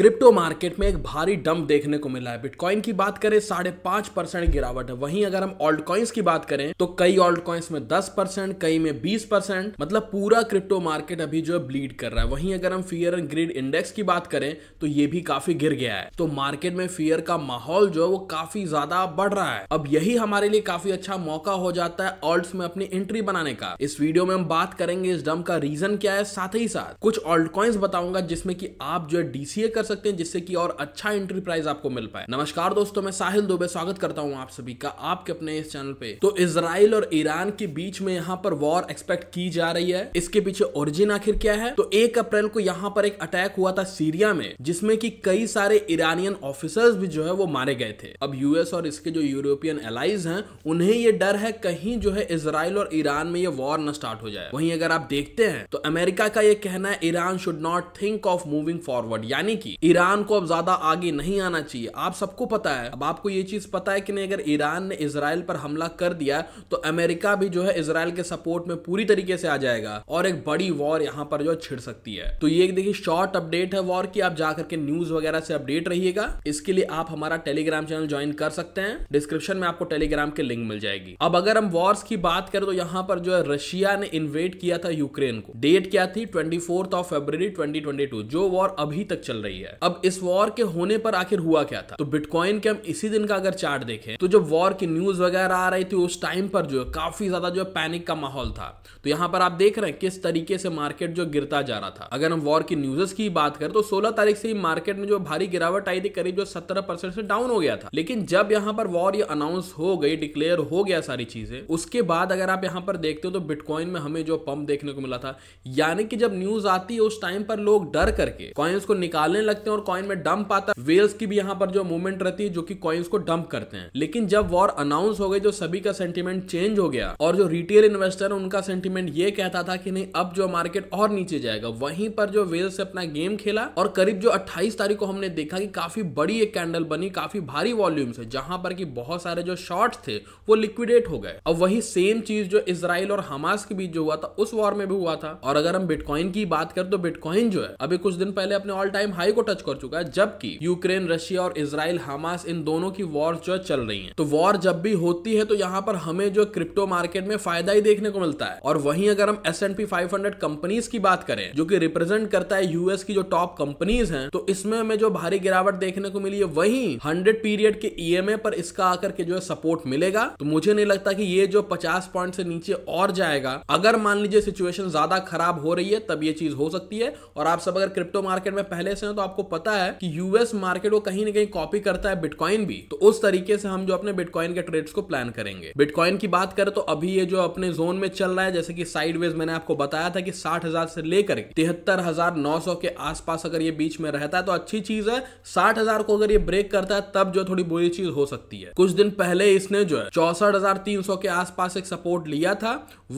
crypto market में एक भारी डंप देखने को मिला है बिटकॉइन की बात करें साढ़े पांच परसेंट गिरावट है वहीं अगर हम ऑल्ट कॉइन्स की बात करें तो कई ऑल्ट कॉइन्स में दस परसेंट कई में बीस परसेंट मतलब पूरा क्रिप्टो मार्केट अभी जो है ब्लीड कर रहा है वहीं अगर हम फियर एंड ग्रीड इंडेक्स की बात करें तो ये भी काफी गिर गया है तो मार्केट में फियर का माहौल जो है वो काफी ज्यादा बढ़ रहा है अब यही हमारे लिए काफी अच्छा मौका हो जाता है ऑल्ट में अपनी एंट्री बनाने का इस वीडियो में हम बात करेंगे इस डम्प का रीजन क्या है साथ ही साथ कुछ ऑल्ट कॉइन्स बताऊंगा जिसमें की आप जो है डीसीए कर सकते हैं जिससे कि और अच्छा एंट्री प्राइस आपको मिल पाए नमस्कार दोस्तों मैं साहिल दुबे स्वागत करता हूँ आप सभी का आपके अपने इस चैनल पे तो इसराइल और ईरान के बीच में यहाँ पर वॉर एक्सपेक्ट की जा रही है इसके पीछे ओरिजिन आखिर क्या है तो एक अप्रैल को यहाँ पर एक अटैक हुआ था सीरिया में जिसमे की कई सारे ईरानियन ऑफिसर्स भी जो है वो मारे गए थे अब यूएस और इसके जो यूरोपियन एलाइज है उन्हें ये डर है कहीं जो है इसराइल और ईरान में ये वॉर न स्टार्ट हो जाए वहीं अगर आप देखते हैं तो अमेरिका का ये कहना है Iran should not think of moving forward यानी कि ईरान को अब ज्यादा आगे नहीं आना चाहिए आप सबको पता है अब आपको ये चीज पता है कि नहीं अगर ईरान ने इसराइल पर हमला कर दिया तो अमेरिका भी जो है इसराइल के सपोर्ट में पूरी तरीके से आ जाएगा और एक बड़ी वॉर यहाँ पर जो छिड़ सकती है तो ये देखिए शॉर्ट अपडेट है वॉर की आप जाकर के न्यूज वगैरह से अपडेट रहिएगा इसके लिए आप हमारा टेलीग्राम चैनल ज्वाइन कर सकते हैं डिस्क्रिप्शन में आपको टेलीग्राम के लिंक मिल जाएगी अब अगर हम वॉर्स की बात करें तो यहाँ पर जो है रशिया ने इन्वेट किया था यूक्रेन को डेट क्या थी ट्वेंटी ऑफ फेब्रवरी ट्वेंटी जो वॉर अभी तक चल रही है रही है अब इस वॉर के होने पर आखिर हुआ क्या था तो बिटकॉइन के हम इसी दिन का अगर चार्ट देखें तो जब वॉर की न्यूज वगैरह आ रही थी उस टाइम पर जो है काफी ज्यादा जो है पैनिक का माहौल था तो यहाँ पर आप देख रहे हैं किस तरीके से मार्केट जो गिरता जा रहा था अगर हम वॉर की न्यूजेस की बात करें तो सोलह तारीख से ही मार्केट में जो भारी गिरावट आई थी करीब जो सत्रह परसेंट से डाउन हो गया था लेकिन जब यहाँ पर वॉर ये अनाउंस हो गई डिक्लेयर हो गया सारी चीजें उसके बाद अगर आप यहाँ पर देखते हो तो बिटकॉइन में हमें जो पंप देखने को मिला था यानी कि जब न्यूज आती है उस टाइम पर लोग डर करके कॉइन्स को निकालने लगते हैं और कॉइन में डंप आता है वेल्स की भी यहाँ पर जो मूवमेंट रहती है जो कि कॉइन्स को डंप करते हैं लेकिन जब वॉर अनाउंस हो गई जो सभी का सेंटिमेंट चेंज हो गया और जो रिटेल इन्वेस्टर है उनका सेंटिमेंट ये कहता था कि नहीं अब जो मार्केट और नीचे जाएगा वहीं पर जो वेल्स ने अपना गेम खेला और करीब जो अट्ठाईस तारीख को हमने देखा कि काफी बड़ी एक कैंडल बनी काफी भारी वॉल्यूम से जहां पर कि बहुत सारे जो शॉर्ट थे वो लिक्विडेट हो गए और वही सेम चीज जो इसराइल और हमास के बीच जो हुआ था उस वॉर में भी हुआ था और अगर हम बिटकॉइन की बात करें तो बिटकॉइन जो है अभी कुछ दिन पहले अपने ऑल टाइम हाई को को टच कर चुका है जबकि यूक्रेन रशिया और इसराइल हमास इन दोनों की वॉर जो चल रही है तो वॉर जब भी होती है तो यहाँ पर हमें जो क्रिप्टो मार्केट में फायदा ही देखने को मिलता है और वहीं अगर हम S and P five hundred companies की बात करें जो कि रिप्रेजेंट करता है यूएस की जो टॉप कंपनीज हैं तो इसमें हमें जो भारी गिरावट देखने को मिली है वही हंड्रेड पीरियड के ई e पर इसका आकर के जो है सपोर्ट मिलेगा तो मुझे नहीं लगता कि ये जो पचास पॉइंट से नीचे और जाएगा अगर मान लीजिए सिचुएशन ज्यादा खराब हो रही है तब ये चीज हो सकती है और आप सब अगर क्रिप्टो मार्केट में पहले से हैं तो आप आपको पता है कि यूएस मार्केट को कहीं ना कहीं कॉपी करता है बिटकॉइन भी तो उस तरीके से हम जो अपने बिटकॉइन के ट्रेड्स को प्लान करेंगे बिटकॉइन की बात करें तो अभी ये जो अपने जोन में चल रहा है जैसे कि साइडवेज मैंने आपको बताया था कि साठ से लेकर तिहत्तर के आसपास अगर ये बीच में रहता है तो अच्छी चीज है साठ को अगर ये ब्रेक करता है तब जो थोड़ी बुरी चीज हो सकती है कुछ दिन पहले इसने जो है चौसठ के आसपास एक सपोर्ट लिया था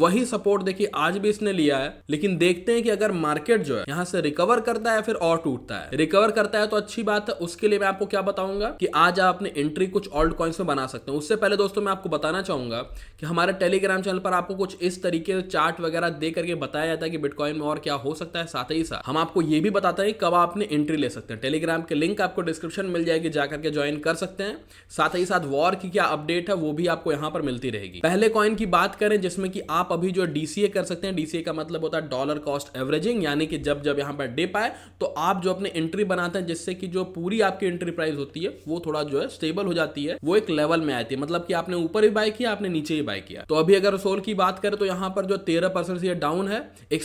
वही सपोर्ट देखिए आज भी इसने लिया है लेकिन देखते हैं कि अगर मार्केट जो है यहां से रिकवर करता है फिर और टूटता है रिकवर करता है तो अच्छी बात है उसके लिए मैं आपको क्या बताऊंगा कि आज आप अपने एंट्री कुछ ऑल्ड कॉइन्स में बना सकते हैं उससे पहले दोस्तों मैं आपको बताना चाहूंगा कि हमारे टेलीग्राम चैनल पर आपको कुछ इस तरीके से चार्ट वगैरह दे करके बताया जाता है कि बिटकॉइन में और क्या हो सकता है साथ ही साथ हम आपको ये भी बताते हैं कब आप एंट्री ले सकते हैं टेलीग्राम के लिंक आपको डिस्क्रिप्शन मिल जाएगी जाकर के ज्वाइन कर सकते हैं साथ ही साथ वॉर की क्या अपडेट है वो भी आपको यहाँ पर मिलती रहेगी पहले कॉइन की बात करें जिसमें कि आप अभी जो डीसीए कर सकते हैं डीसीए का मतलब होता है डॉलर कॉस्ट एवरेजिंग यानी कि जब जब यहाँ पर डिप आए तो आप जो अपने एंट्री बनाते हैं जिससे कि जो पूरी आपकी एंट्री प्राइस होती है वो थोड़ा जो है स्टेबल हो जाती है वो एक लेवल में आती है मतलब कि आपने ऊपर भी बाय किया आपने नीचे भी बाय किया तो अभी अगर सोल की बात करें तो यहाँ पर जो तेरह परसेंट ये डाउन है एक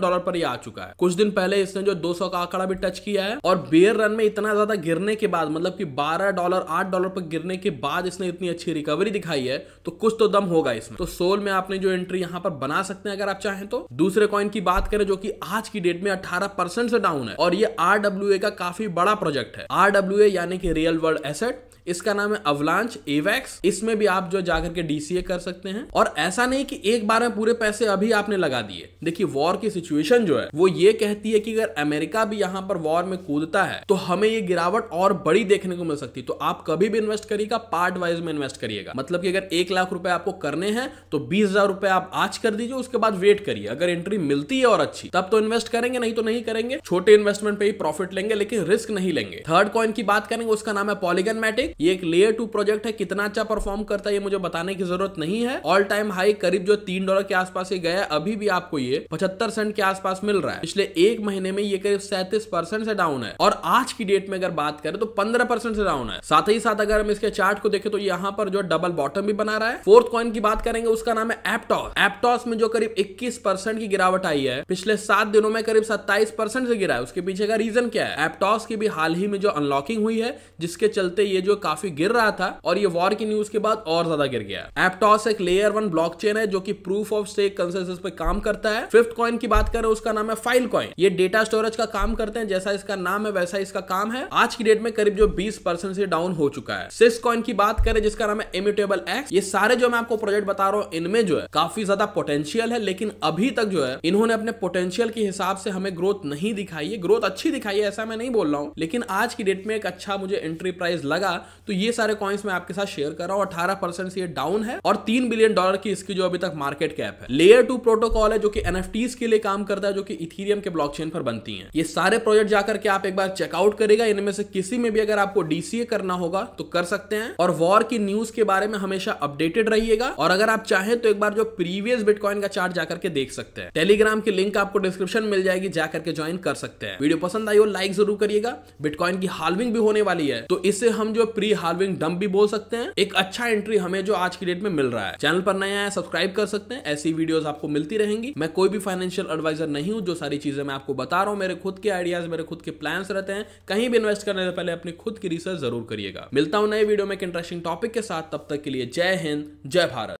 डॉलर पर ये आ चुका है कुछ दिन पहले इसने जो दो का आंकड़ा भी टच किया है और बेयर रन में इतना ज्यादा गिरने के बाद मतलब की बारह डॉलर आठ डॉलर पर गिरने के बाद इसने इतनी अच्छी रिकवरी दिखाई है तो कुछ तो दम होगा इसमें तो सोल में आपने जो एंट्री यहाँ पर बना सकते हैं अगर आप चाहें तो दूसरे कॉइन की बात करें जो कि आज की डेट में अठारह से डाउन है और ये आर आरडब्ल्यू का काफी बड़ा प्रोजेक्ट है आरडब्ल्यू यानी कि रियल वर्ल्ड एसेट इसका नाम है अवलांच एवैक्स इसमें भी आप जो जाकर के डीसीए कर सकते हैं और ऐसा नहीं कि एक बार में पूरे पैसे अभी आपने लगा दिए देखिए वॉर की सिचुएशन जो है वो ये कहती है कि अगर अमेरिका भी यहाँ पर वॉर में कूदता है तो हमें ये गिरावट और बड़ी देखने को मिल सकती है तो आप कभी भी इन्वेस्ट करिएगा पार्ट वाइज में इन्वेस्ट करिएगा मतलब की अगर एक लाख रुपए आपको करने हैं तो बीस आप आज कर दीजिए उसके बाद वेट करिए अगर एंट्री मिलती है और अच्छी तब तो इन्वेस्ट करेंगे नहीं तो नहीं करेंगे छोटे इन्वेस्टमेंट पे ही प्रॉफिट लेंगे लेकिन रिस्क नहीं लेंगे थर्ड कॉइन की बात करेंगे उसका नाम है पॉलीगन मैटिक ये एक लेयर टू प्रोजेक्ट है कितना अच्छा परफॉर्म करता है ये मुझे बताने की जरूरत नहीं है ऑल टाइम हाई करीब जो तीन डॉलर के आसपास ही गया अभी भी आपको ये पचहत्तर सेंट के आसपास मिल रहा है पिछले एक महीने में ये करीब सैंतीस परसेंट से डाउन है और आज की डेट में अगर बात करें तो पंद्रह परसेंट से डाउन है साथ ही साथ अगर हम इसके चार्ट को देखें तो यहाँ पर जो डबल बॉटम भी बना रहा है फोर्थ कॉइन की बात करेंगे उसका नाम है एप्टॉस एप्टॉस में जो करीब इक्कीस की गिरावट आई है पिछले सात दिनों में करीब सत्ताईस से गिरा है उसके पीछे का रीजन क्या है एप्टॉस की भी हाल ही में जो अनलॉकिंग हुई है जिसके चलते ये जो काफी गिर रहा था और ये वॉर की न्यूज के बाद और ज्यादा गिर गया एप्टॉस एक लेयर वन ब्लॉक है जो की प्रूफ ऑफ स्टेक कंसेंसस पे काम करता है फिफ्थ कॉइन की बात करें उसका नाम है फाइल कॉइन ये डेटा स्टोरेज का काम करते हैं जैसा इसका नाम है वैसा इसका काम है आज की डेट में करीब जो बीस परसेंट से डाउन हो चुका है सिस कॉइन की बात करें जिसका नाम है इम्यूटेबल एक्स ये सारे जो मैं आपको प्रोजेक्ट बता रहा हूँ इनमें जो है काफी ज्यादा पोटेंशियल है लेकिन अभी तक जो है इन्होंने अपने पोटेंशियल के हिसाब से हमें ग्रोथ नहीं दिखाई है ग्रोथ अच्छी दिखाई है ऐसा मैं नहीं बोल रहा हूँ लेकिन आज की डेट में एक अच्छा मुझे एंट्री प्राइस लगा तो ये सारे कॉइन्स मैं आपके साथ शेयर कर रहा हूँ अठारह परसेंट से ये डाउन है और तीन बिलियन डॉलर की इसकी जो अभी तक मार्केट कैप है लेयर टू प्रोटोकॉल है जो कि एन के लिए काम करता है जो कि इथीरियम के ब्लॉकचेन पर बनती है ये सारे प्रोजेक्ट जाकर के आप एक बार चेकआउट करेगा इनमें से किसी में भी अगर आपको डीसीए करना होगा तो कर सकते हैं और वॉर की न्यूज के बारे में हमेशा अपडेटेड रहिएगा और अगर आप चाहें तो एक बार जो प्रीवियस बिटकॉइन का चार्ट जाकर के देख सकते हैं टेलीग्राम की लिंक आपको डिस्क्रिप्शन मिल जाएगी जाकर के ज्वाइन कर सकते हैं वीडियो पसंद आई हो लाइक जरूर करिएगा बिटकॉइन की हार्विंग भी होने वाली है तो इससे हम जो प्री हार्विंग डंप भी बोल सकते हैं एक अच्छा एंट्री हमें जो आज की डेट में मिल रहा है चैनल पर नया है सब्सक्राइब कर सकते हैं ऐसी वीडियोस आपको मिलती रहेंगी मैं कोई भी फाइनेंशियल एडवाइजर नहीं हूं जो सारी चीजें मैं आपको बता रहा हूं मेरे खुद के आइडियाज मेरे खुद के प्लान रहते हैं कहीं भी इन्वेस्ट करने से पहले अपनी खुद की रिसर्च जरूर करिएगा मिलता हूं नए वीडियो में एक इंटरेस्टिंग टॉपिक के साथ तब तक के लिए जय हिंद जय भारत